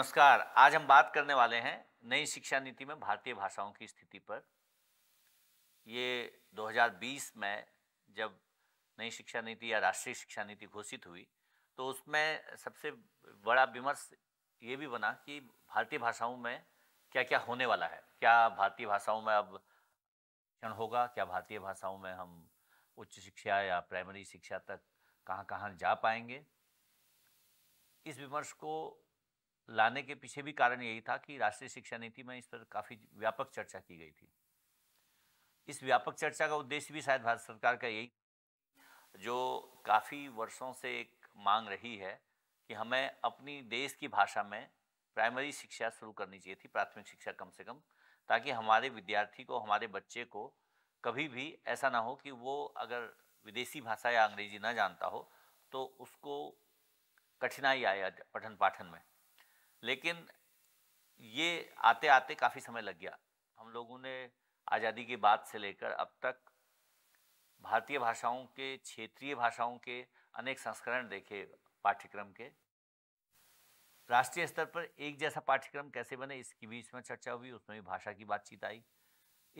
नमस्कार आज हम बात करने वाले हैं नई शिक्षा नीति में भारतीय भाषाओं की स्थिति पर ये 2020 में जब नई शिक्षा नीति या राष्ट्रीय शिक्षा नीति घोषित हुई तो उसमें सबसे बड़ा विमर्श ये भी बना कि भारतीय भाषाओं में क्या क्या होने वाला है क्या भारतीय भाषाओं में अब शिक्षण होगा क्या भारतीय भाषाओं में हम उच्च शिक्षा या प्राइमरी शिक्षा तक कहाँ कहाँ जा पाएंगे इस विमर्श को लाने के पीछे भी कारण यही था कि राष्ट्रीय शिक्षा नीति में इस पर काफ़ी व्यापक चर्चा की गई थी इस व्यापक चर्चा का उद्देश्य भी शायद भारत सरकार का यही जो काफ़ी वर्षों से एक मांग रही है कि हमें अपनी देश की भाषा में प्राइमरी शिक्षा शुरू करनी चाहिए थी प्राथमिक शिक्षा कम से कम ताकि हमारे विद्यार्थी को हमारे बच्चे को कभी भी ऐसा ना हो कि वो अगर विदेशी भाषा या अंग्रेजी ना जानता हो तो उसको कठिनाई आए पठन पाठन में लेकिन ये आते आते काफ़ी समय लग गया हम लोगों ने आज़ादी के बाद से लेकर अब तक भारतीय भाषाओं के क्षेत्रीय भाषाओं के अनेक संस्करण देखे पाठ्यक्रम के राष्ट्रीय स्तर पर एक जैसा पाठ्यक्रम कैसे बने इसकी भी इसमें चर्चा हुई उसमें भी भाषा की बातचीत आई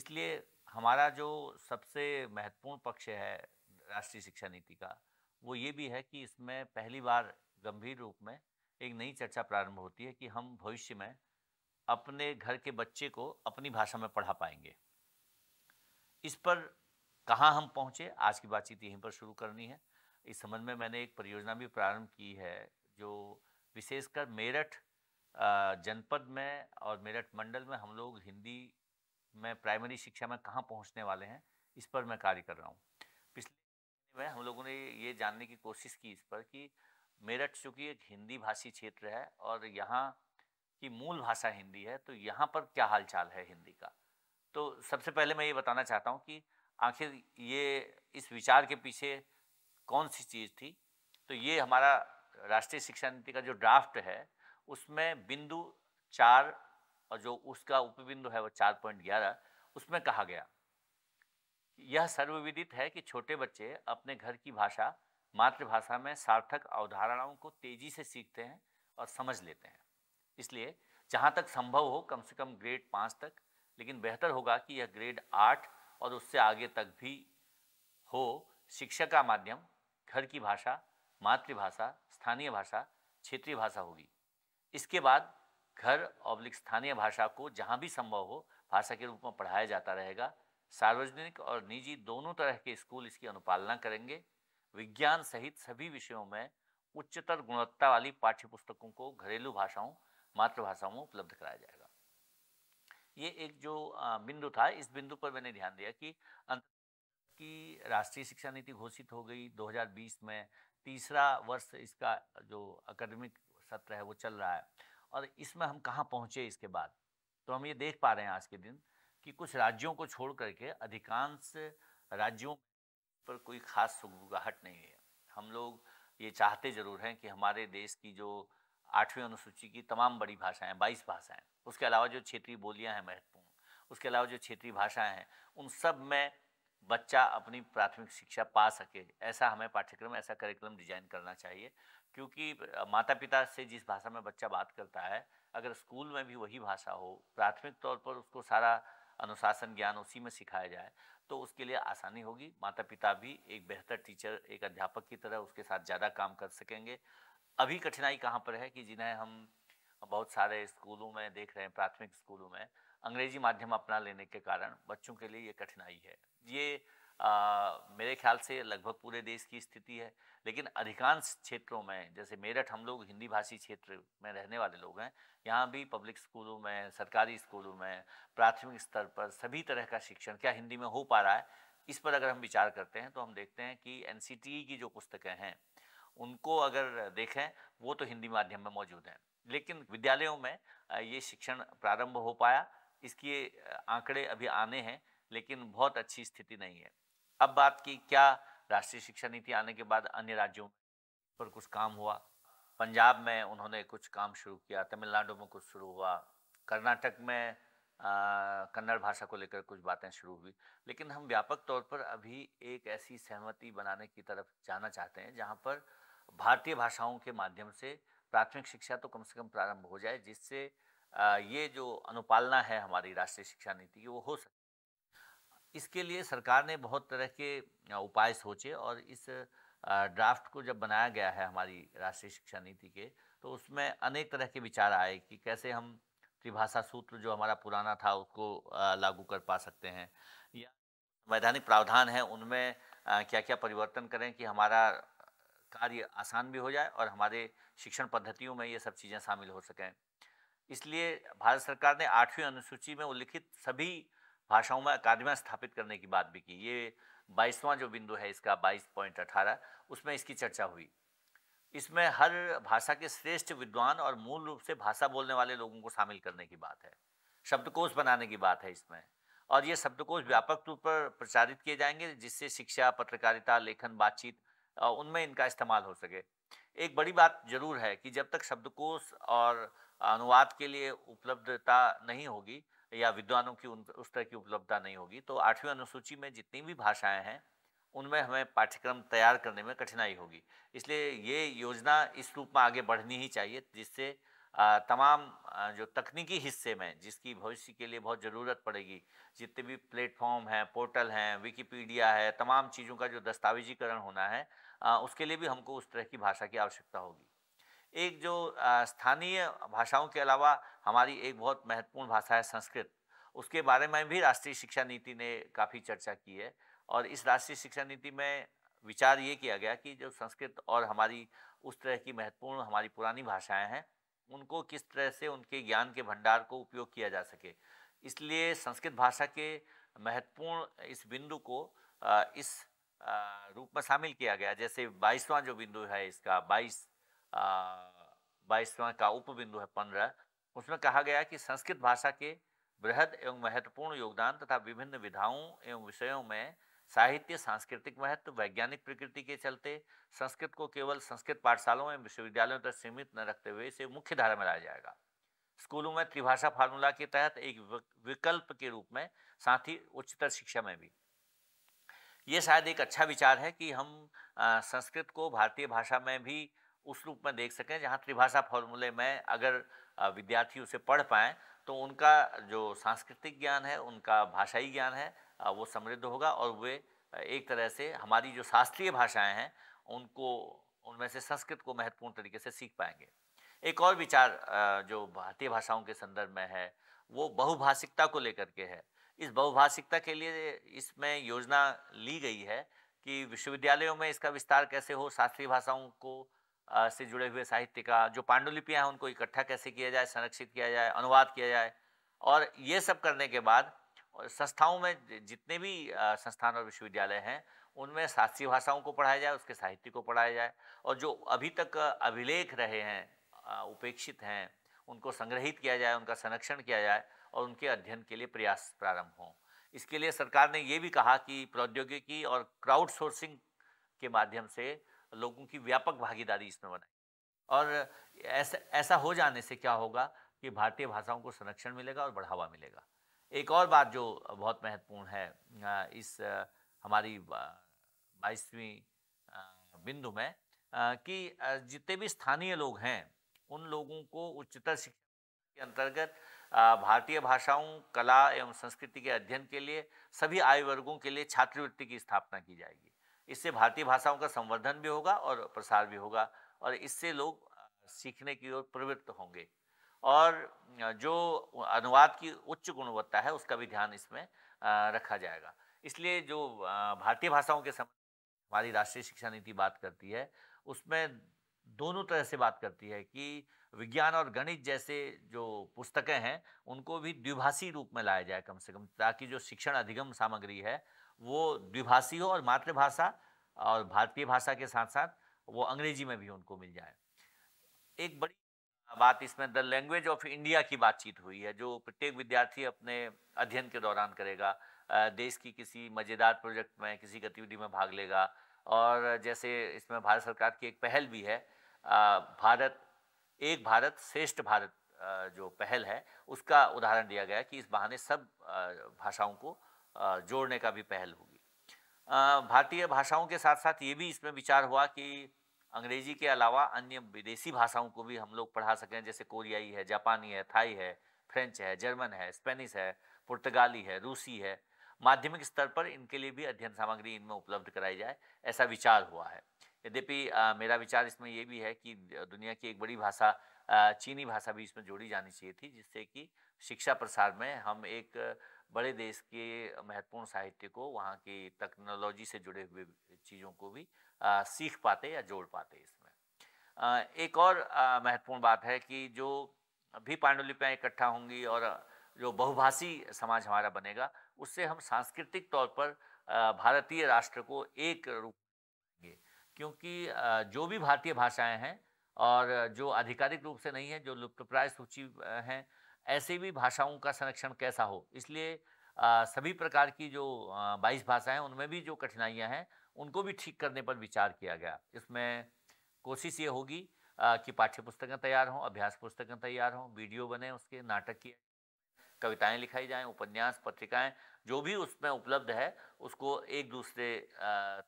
इसलिए हमारा जो सबसे महत्वपूर्ण पक्ष है राष्ट्रीय शिक्षा नीति का वो ये भी है कि इसमें पहली बार गंभीर रूप में एक नई चर्चा प्रारंभ होती है कि हम भविष्य में अपने घर के बच्चे को अपनी भाषा में पढ़ा पाएंगे इस पर कहाँ हम पहुँचे आज की बातचीत यहीं पर शुरू करनी है इस संबंध में मैंने एक परियोजना भी प्रारंभ की है जो विशेषकर मेरठ जनपद में और मेरठ मंडल में हम लोग हिंदी में प्राइमरी शिक्षा में कहाँ पहुँचने वाले हैं इस पर मैं कार्य कर रहा हूँ पिछले में हम लोगों ने ये जानने की कोशिश की इस पर कि मेरठ चूंकि एक हिंदी भाषी क्षेत्र है और यहाँ की मूल भाषा हिंदी है तो यहाँ पर क्या हालचाल है हिंदी का तो सबसे पहले मैं ये बताना चाहता हूँ कि आखिर ये इस विचार के पीछे कौन सी चीज़ थी तो ये हमारा राष्ट्रीय शिक्षा नीति का जो ड्राफ्ट है उसमें बिंदु चार और जो उसका उपबिंदु है वो चार पॉइंट ग्यारह उसमें कहा गया यह सर्वविदित है कि छोटे बच्चे अपने घर की भाषा मातृभाषा में सार्थक अवधारणाओं को तेजी से सीखते हैं और समझ लेते हैं इसलिए जहाँ तक संभव हो कम से कम ग्रेड पाँच तक लेकिन बेहतर होगा कि यह ग्रेड आठ और उससे आगे तक भी हो शिक्षा का माध्यम घर की भाषा मातृभाषा स्थानीय भाषा क्षेत्रीय भाषा होगी इसके बाद घर और स्थानीय भाषा को जहाँ भी संभव हो भाषा के रूप में पढ़ाया जाता रहेगा सार्वजनिक और निजी दोनों तरह के स्कूल इसकी अनुपालना करेंगे विज्ञान सहित सभी विषयों में उच्चतर गुणवत्ता वाली पाठ्य पुस्तकों को घरेलू भाषाओं मातृभाषाओं में उपलब्ध कराया जाएगा ये एक जो बिंदु था इस बिंदु पर मैंने ध्यान दिया कि अंत की राष्ट्रीय शिक्षा नीति घोषित हो गई 2020 में तीसरा वर्ष इसका जो अकेडमिक सत्र है वो चल रहा है और इसमें हम कहाँ पहुँचे इसके बाद तो हम ये देख पा रहे हैं आज के दिन कि कुछ राज्यों को छोड़ करके अधिकांश राज्यों पर कोई ख़ास सुगबुगाहट नहीं है हम लोग ये चाहते ज़रूर हैं कि हमारे देश की जो आठवीं अनुसूची की तमाम बड़ी भाषाएं बाईस भाषाएं उसके अलावा जो क्षेत्रीय बोलियां हैं महत्वपूर्ण उसके अलावा जो क्षेत्रीय भाषाएं हैं उन सब में बच्चा अपनी प्राथमिक शिक्षा पा सके ऐसा हमें पाठ्यक्रम ऐसा करिकुलम डिजाइन करना चाहिए क्योंकि माता पिता से जिस भाषा में बच्चा बात करता है अगर स्कूल में भी वही भाषा हो प्राथमिक तौर पर उसको सारा अनुशासन ज्ञान उसी में सिखाया जाए तो उसके लिए आसानी होगी माता पिता भी एक बेहतर टीचर एक अध्यापक की तरह उसके साथ ज़्यादा काम कर सकेंगे अभी कठिनाई कहाँ पर है कि जिन्हें हम बहुत सारे स्कूलों में देख रहे हैं प्राथमिक स्कूलों में अंग्रेजी माध्यम अपना लेने के कारण बच्चों के लिए ये कठिनाई है ये आ, मेरे ख्याल से लगभग पूरे देश की स्थिति है लेकिन अधिकांश क्षेत्रों में जैसे मेरठ हम लोग हिंदी भाषी क्षेत्र में रहने वाले लोग हैं यहाँ भी पब्लिक स्कूलों में सरकारी स्कूलों में प्राथमिक स्तर पर सभी तरह का शिक्षण क्या हिंदी में हो पा रहा है इस पर अगर हम विचार करते हैं तो हम देखते हैं कि एन की जो पुस्तकें हैं उनको अगर देखें वो तो हिंदी माध्यम में मौजूद हैं लेकिन विद्यालयों में ये शिक्षण प्रारंभ हो पाया इसके आंकड़े अभी आने हैं लेकिन बहुत अच्छी स्थिति नहीं है अब बात की क्या राष्ट्रीय शिक्षा नीति आने के बाद अन्य राज्यों पर कुछ काम हुआ पंजाब में उन्होंने कुछ काम शुरू किया तमिलनाडु में कुछ शुरू हुआ कर्नाटक में कन्नड़ भाषा को लेकर कुछ बातें शुरू हुई लेकिन हम व्यापक तौर पर अभी एक ऐसी सहमति बनाने की तरफ जाना चाहते हैं जहाँ पर भारतीय भाषाओं के माध्यम से प्राथमिक शिक्षा तो कम से कम प्रारंभ हो जाए जिससे ये जो अनुपालना है हमारी राष्ट्रीय शिक्षा नीति की वो हो सके इसके लिए सरकार ने बहुत तरह के उपाय सोचे और इस ड्राफ्ट को जब बनाया गया है हमारी राष्ट्रीय शिक्षा नीति के तो उसमें अनेक तरह के विचार आए कि कैसे हम त्रिभाषा सूत्र जो हमारा पुराना था उसको लागू कर पा सकते हैं या वैधानिक प्रावधान है उनमें क्या क्या परिवर्तन करें कि हमारा कार्य आसान भी हो जाए और हमारे शिक्षण पद्धतियों में ये सब चीज़ें शामिल हो सकें इसलिए भारत सरकार ने आठवीं अनुसूची में उल्लिखित सभी भाषाओं में अकादमियाँ स्थापित करने की बात भी की ये बाईसवां जो बिंदु है इसका बाईस पॉइंट अठारह उसमें इसकी चर्चा हुई इसमें हर भाषा के श्रेष्ठ विद्वान और मूल रूप से भाषा बोलने वाले लोगों को शामिल करने की बात है शब्दकोश बनाने की बात है इसमें और ये शब्दकोश व्यापक रूप पर प्रचारित किए जाएंगे जिससे शिक्षा पत्रकारिता लेखन बातचीत उनमें इनका इस्तेमाल हो सके एक बड़ी बात जरूर है कि जब तक शब्दकोश और अनुवाद के लिए उपलब्धता नहीं होगी या विद्वानों की उस तरह की उपलब्धता नहीं होगी तो आठवीं अनुसूची में जितनी भी भाषाएं हैं उनमें हमें पाठ्यक्रम तैयार करने में कठिनाई होगी इसलिए ये योजना इस रूप में आगे बढ़नी ही चाहिए जिससे तमाम जो तकनीकी हिस्से में जिसकी भविष्य के लिए बहुत ज़रूरत पड़ेगी जितने भी प्लेटफॉर्म हैं पोर्टल हैं विकीपीडिया है तमाम चीज़ों का जो दस्तावेजीकरण होना है उसके लिए भी हमको उस तरह की भाषा की आवश्यकता होगी एक जो स्थानीय भाषाओं के अलावा हमारी एक बहुत महत्वपूर्ण भाषा है संस्कृत उसके बारे में भी राष्ट्रीय शिक्षा नीति ने काफ़ी चर्चा की है और इस राष्ट्रीय शिक्षा नीति में विचार ये किया गया कि जो संस्कृत और हमारी उस तरह की महत्वपूर्ण हमारी पुरानी भाषाएं हैं उनको किस तरह से उनके ज्ञान के भंडार को उपयोग किया जा सके इसलिए संस्कृत भाषा के महत्वपूर्ण इस बिंदु को इस रूप में शामिल किया गया जैसे बाईसवां जो बिंदु है इसका बाईस बाईसवा का उपबिंदु है पंद्रह उसमें कहा गया कि संस्कृत भाषा के बृहद एवं महत्वपूर्ण योगदान तथा विभिन्न विधाओं एवं विषयों में साहित्य सांस्कृतिक महत्व वैज्ञानिक प्रकृति के चलते संस्कृत को केवल संस्कृत पाठशालाओं एवं विश्वविद्यालयों तक सीमित न रखते हुए इसे मुख्य धारा में लाया जाएगा स्कूलों में त्रिभाषा फार्मूला के तहत एक विकल्प के रूप में साथ ही उच्चतर शिक्षा में भी ये शायद एक अच्छा विचार है कि हम संस्कृत को भारतीय भाषा में भी उस रूप में देख सकें जहाँ त्रिभाषा फॉर्मूले में अगर विद्यार्थी उसे पढ़ पाएँ तो उनका जो सांस्कृतिक ज्ञान है उनका भाषाई ज्ञान है वो समृद्ध होगा और वे एक तरह से हमारी जो शास्त्रीय भाषाएं हैं उनको उनमें से संस्कृत को महत्वपूर्ण तरीके से सीख पाएंगे एक और विचार जो भारतीय भाषाओं के संदर्भ में है वो बहुभाषिकता को लेकर के है इस बहुभाषिकता के लिए इसमें योजना ली गई है कि विश्वविद्यालयों में इसका विस्तार कैसे हो शास्त्रीय भाषाओं को से जुड़े हुए साहित्य का जो पांडुलिपियाँ हैं उनको इकट्ठा कैसे किया जाए संरक्षित किया जाए अनुवाद किया जाए और ये सब करने के बाद संस्थाओं में जितने भी संस्थान और विश्वविद्यालय हैं उनमें शास्त्रीय भाषाओं को पढ़ाया जाए उसके साहित्य को पढ़ाया जाए और जो अभी तक अभिलेख रहे हैं उपेक्षित हैं उनको संग्रहित किया जाए उनका संरक्षण किया जाए और उनके अध्ययन के लिए प्रयास प्रारंभ हों इसके लिए सरकार ने ये भी कहा कि प्रौद्योगिकी और क्राउड सोर्सिंग के माध्यम से लोगों की व्यापक भागीदारी इसमें बने और ऐसा ऐसा हो जाने से क्या होगा कि भारतीय भाषाओं को संरक्षण मिलेगा और बढ़ावा मिलेगा एक और बात जो बहुत महत्वपूर्ण है इस हमारी बाईसवीं बिंदु में कि जितने भी स्थानीय लोग हैं उन लोगों को उच्चतर शिक्षा के अंतर्गत भारतीय भाषाओं कला एवं संस्कृति के अध्ययन के लिए सभी आयु वर्गों के लिए छात्रवृत्ति की स्थापना की जाएगी इससे भारतीय भाषाओं का संवर्धन भी होगा और प्रसार भी होगा और इससे लोग सीखने की ओर प्रवृत्त होंगे और जो अनुवाद की उच्च गुणवत्ता है उसका भी ध्यान इसमें रखा जाएगा इसलिए जो भारतीय भाषाओं के संबंध हमारी राष्ट्रीय शिक्षा नीति बात करती है उसमें दोनों तरह से बात करती है कि विज्ञान और गणित जैसे जो पुस्तकें हैं उनको भी द्विभाषी रूप में लाया जाए कम से कम ताकि जो शिक्षण अधिगम सामग्री है वो द्विभाषी हो और मातृभाषा और भारतीय भाषा के साथ साथ वो अंग्रेजी में भी उनको मिल जाए एक बड़ी बात इसमें द लैंग्वेज ऑफ इंडिया की बातचीत हुई है जो प्रत्येक विद्यार्थी अपने अध्ययन के दौरान करेगा देश की किसी मज़ेदार प्रोजेक्ट में किसी गतिविधि में भाग लेगा और जैसे इसमें भारत सरकार की एक पहल भी है भारत एक भारत श्रेष्ठ भारत जो पहल है उसका उदाहरण दिया गया कि इस बहाने सब भाषाओं को जोड़ने का भी पहल होगी भारतीय भाषाओं के साथ साथ ये भी इसमें विचार हुआ कि अंग्रेजी के अलावा अन्य विदेशी भाषाओं को भी हम लोग पढ़ा सकें जैसे कोरियाई है जापानी है थाई है फ्रेंच है जर्मन है स्पेनिश है पुर्तगाली है रूसी है माध्यमिक स्तर पर इनके लिए भी अध्ययन सामग्री इनमें उपलब्ध कराई जाए ऐसा विचार हुआ है यद्यपि मेरा विचार इसमें ये भी है कि दुनिया की एक बड़ी भाषा चीनी भाषा भी इसमें जोड़ी जानी चाहिए थी जिससे कि शिक्षा प्रसार में हम एक बड़े देश के महत्वपूर्ण साहित्य को वहाँ की टेक्नोलॉजी से जुड़े हुए चीज़ों को भी आ, सीख पाते या जोड़ पाते इसमें आ, एक और महत्वपूर्ण बात है कि जो भी पांडुलिपियाँ इकट्ठा होंगी और जो बहुभाषी समाज हमारा बनेगा उससे हम सांस्कृतिक तौर पर भारतीय राष्ट्र को एक रूप क्योंकि जो भी भारतीय भाषाएं हैं और जो आधिकारिक रूप से नहीं है जो लुप्तप्राय सूची हैं ऐसे भी भाषाओं का संरक्षण कैसा हो इसलिए आ, सभी प्रकार की जो बाईस भाषाएं उनमें भी जो कठिनाइयां हैं उनको भी ठीक करने पर विचार किया गया इसमें कोशिश ये होगी कि पाठ्य पुस्तकें तैयार हों अभ्यास पुस्तकें तैयार हों वीडियो बने उसके नाटक किए कविताएं लिखाई जाएं उपन्यास पत्रिकाएं जो भी उसमें उपलब्ध है उसको एक दूसरे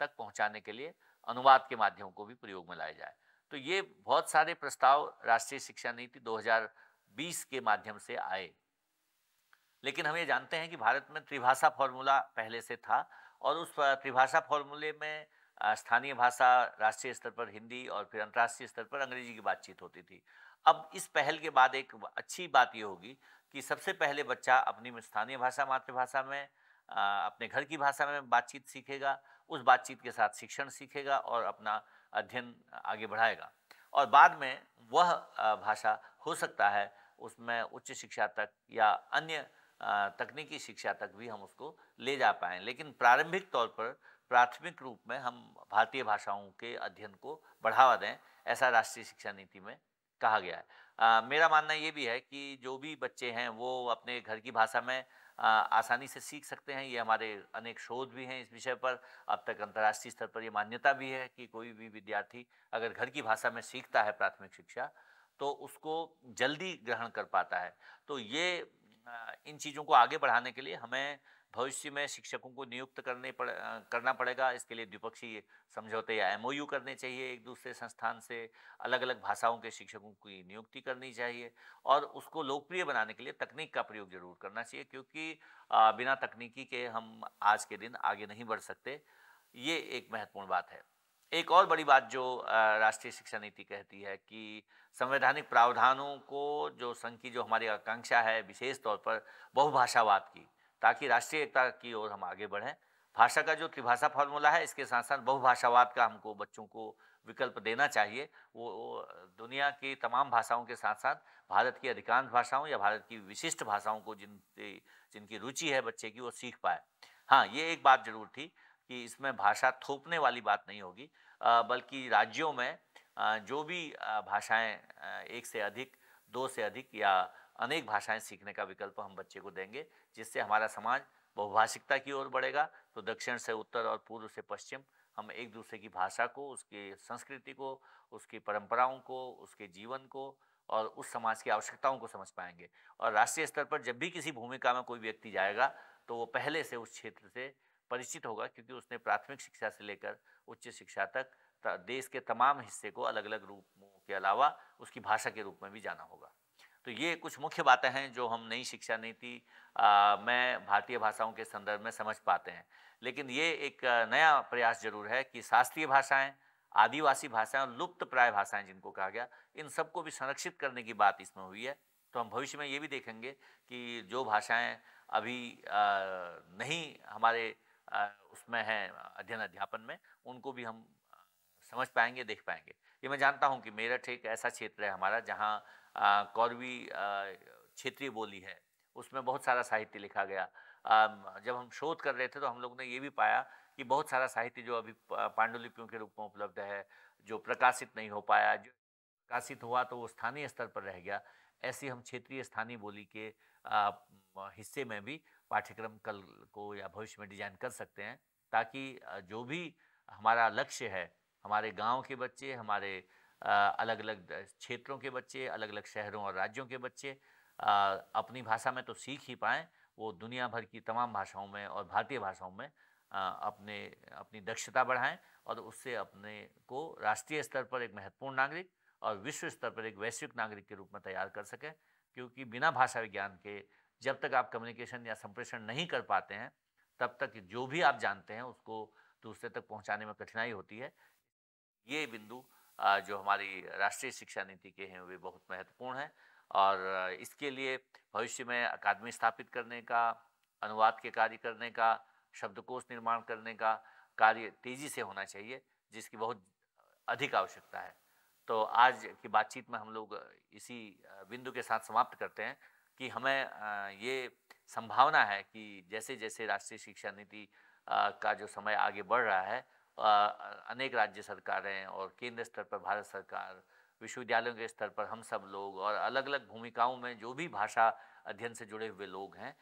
तक पहुंचाने के लिए अनुवाद के माध्यम को भी प्रयोग में लाया जाए तो ये बहुत सारे प्रस्ताव राष्ट्रीय शिक्षा नीति 2000 बीस के माध्यम से आए लेकिन हम ये जानते हैं कि भारत में त्रिभाषा फॉर्मूला पहले से था और उस त्रिभाषा फॉर्मूले में स्थानीय भाषा राष्ट्रीय स्तर पर हिंदी और फिर अंतर्राष्ट्रीय स्तर पर अंग्रेजी की बातचीत होती थी अब इस पहल के बाद एक अच्छी बात ये होगी कि सबसे पहले बच्चा अपनी स्थानीय भाषा मातृभाषा में अपने घर की भाषा में बातचीत सीखेगा उस बातचीत के साथ शिक्षण सीखेगा और अपना अध्ययन आगे बढ़ाएगा और बाद में वह भाषा हो सकता है उसमें उच्च शिक्षा तक या अन्य तकनीकी शिक्षा तक भी हम उसको ले जा पाएँ लेकिन प्रारंभिक तौर पर प्राथमिक रूप में हम भारतीय भाषाओं के अध्ययन को बढ़ावा दें ऐसा राष्ट्रीय शिक्षा नीति में कहा गया है आ, मेरा मानना ये भी है कि जो भी बच्चे हैं वो अपने घर की भाषा में आ, आसानी से सीख सकते हैं ये हमारे अनेक शोध भी हैं इस विषय पर अब तक अंतर्राष्ट्रीय स्तर पर ये मान्यता भी है कि कोई भी विद्यार्थी अगर घर की भाषा में सीखता है प्राथमिक शिक्षा तो उसको जल्दी ग्रहण कर पाता है तो ये इन चीज़ों को आगे बढ़ाने के लिए हमें भविष्य में शिक्षकों को नियुक्त करने पड़ करना पड़ेगा इसके लिए द्विपक्षीय समझौते या एम करने चाहिए एक दूसरे संस्थान से अलग अलग भाषाओं के शिक्षकों की नियुक्ति करनी चाहिए और उसको लोकप्रिय बनाने के लिए तकनीक का प्रयोग जरूर करना चाहिए क्योंकि बिना तकनीकी के हम आज के दिन आगे नहीं बढ़ सकते ये एक महत्वपूर्ण बात है एक और बड़ी बात जो राष्ट्रीय शिक्षा नीति कहती है कि संवैधानिक प्रावधानों को जो संघ की जो हमारी आकांक्षा है विशेष तौर पर बहुभाषावाद की ताकि राष्ट्रीय एकता की ओर हम आगे बढ़ें भाषा का जो त्रिभाषा फॉर्मूला है इसके साथ साथ बहुभाषावाद का हमको बच्चों को विकल्प देना चाहिए वो, वो दुनिया की तमाम भाषाओं के साथ साथ भारत की अधिकांश भाषाओं या भारत की विशिष्ट भाषाओं को जिन जिनकी रुचि है बच्चे की वो सीख पाए हाँ ये एक बात जरूर थी कि इसमें भाषा थोपने वाली बात नहीं होगी बल्कि राज्यों में जो भी भाषाएं एक से अधिक दो से अधिक या अनेक भाषाएं सीखने का विकल्प हम बच्चे को देंगे जिससे हमारा समाज बहुभाषिकता की ओर बढ़ेगा तो दक्षिण से उत्तर और पूर्व से पश्चिम हम एक दूसरे की भाषा को उसकी संस्कृति को उसकी परंपराओं को उसके जीवन को और उस समाज की आवश्यकताओं को समझ पाएंगे और राष्ट्रीय स्तर पर जब भी किसी भूमिका में कोई व्यक्ति जाएगा तो वो पहले से उस क्षेत्र से परिचित होगा क्योंकि उसने प्राथमिक शिक्षा से लेकर उच्च शिक्षा तक देश के तमाम हिस्से को अलग अलग रूपों के अलावा उसकी भाषा के रूप में भी जाना होगा तो ये कुछ मुख्य बातें हैं जो हम नई शिक्षा नीति में भारतीय भाषाओं के संदर्भ में समझ पाते हैं लेकिन ये एक नया प्रयास जरूर है कि शास्त्रीय भाषाएं आदिवासी भाषाएं और लुप्त प्राय भाषाएं जिनको कहा गया इन सबको भी संरक्षित करने की बात इसमें हुई है तो हम भविष्य में ये भी देखेंगे कि जो भाषाएं अभी नहीं हमारे उसमें है अध्ययन अध्यापन में उनको भी हम समझ पाएंगे देख पाएंगे ये मैं जानता हूँ कि मेरठ एक ऐसा क्षेत्र है हमारा जहाँ कौरवी क्षेत्रीय बोली है उसमें बहुत सारा साहित्य लिखा गया जब हम शोध कर रहे थे तो हम लोग ने ये भी पाया कि बहुत सारा साहित्य जो अभी पांडुलिपियों के रूप में उपलब्ध है जो प्रकाशित नहीं हो पाया जो प्रकाशित हुआ तो वो स्थानीय स्तर पर रह गया ऐसी हम क्षेत्रीय स्थानीय बोली के हिस्से में भी पाठ्यक्रम कल को या भविष्य में डिजाइन कर सकते हैं ताकि जो भी हमारा लक्ष्य है हमारे गांव के बच्चे हमारे अलग अलग क्षेत्रों के बच्चे अलग अलग शहरों और राज्यों के बच्चे अपनी भाषा में तो सीख ही पाएँ वो दुनिया भर की तमाम भाषाओं में और भारतीय भाषाओं में अपने अपनी दक्षता बढ़ाएं और उससे अपने को राष्ट्रीय स्तर पर एक महत्वपूर्ण नागरिक और विश्व स्तर पर एक वैश्विक नागरिक के रूप में तैयार कर सकें क्योंकि बिना भाषा विज्ञान के जब तक आप कम्युनिकेशन या संप्रेषण नहीं कर पाते हैं तब तक जो भी आप जानते हैं उसको दूसरे तक पहुंचाने में कठिनाई होती है ये बिंदु जो हमारी राष्ट्रीय शिक्षा नीति के हैं वे बहुत महत्वपूर्ण हैं और इसके लिए भविष्य में अकादमी स्थापित करने का अनुवाद के कार्य करने का शब्दकोश निर्माण करने का कार्य तेजी से होना चाहिए जिसकी बहुत अधिक आवश्यकता है तो आज की बातचीत में हम लोग इसी बिंदु के साथ समाप्त करते हैं कि हमें ये संभावना है कि जैसे जैसे राष्ट्रीय शिक्षा नीति का जो समय आगे बढ़ रहा है अनेक राज्य सरकारें और केंद्र स्तर पर भारत सरकार विश्वविद्यालयों के स्तर पर हम सब लोग और अलग अलग भूमिकाओं में जो भी भाषा अध्ययन से जुड़े हुए लोग हैं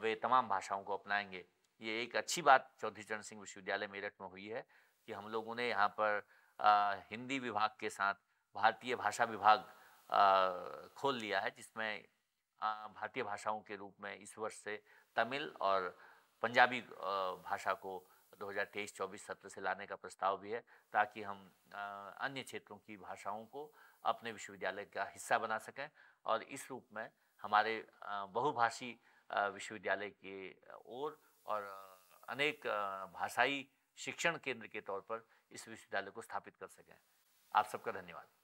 वे तमाम भाषाओं को अपनाएंगे ये एक अच्छी बात चौधरी चरण सिंह विश्वविद्यालय मेरठ में हुई है कि हम लोगों ने यहाँ पर आ, हिंदी विभाग के साथ भारतीय भाषा विभाग आ, खोल लिया है जिसमें भारतीय भाषाओं के रूप में इस वर्ष से तमिल और पंजाबी भाषा को 2023-24 सत्र से लाने का प्रस्ताव भी है ताकि हम अन्य क्षेत्रों की भाषाओं को अपने विश्वविद्यालय का हिस्सा बना सकें और इस रूप में हमारे बहुभाषी विश्वविद्यालय के ओर और अनेक भाषाई शिक्षण केंद्र के तौर पर इस विश्वविद्यालय को स्थापित कर सकें आप सबका धन्यवाद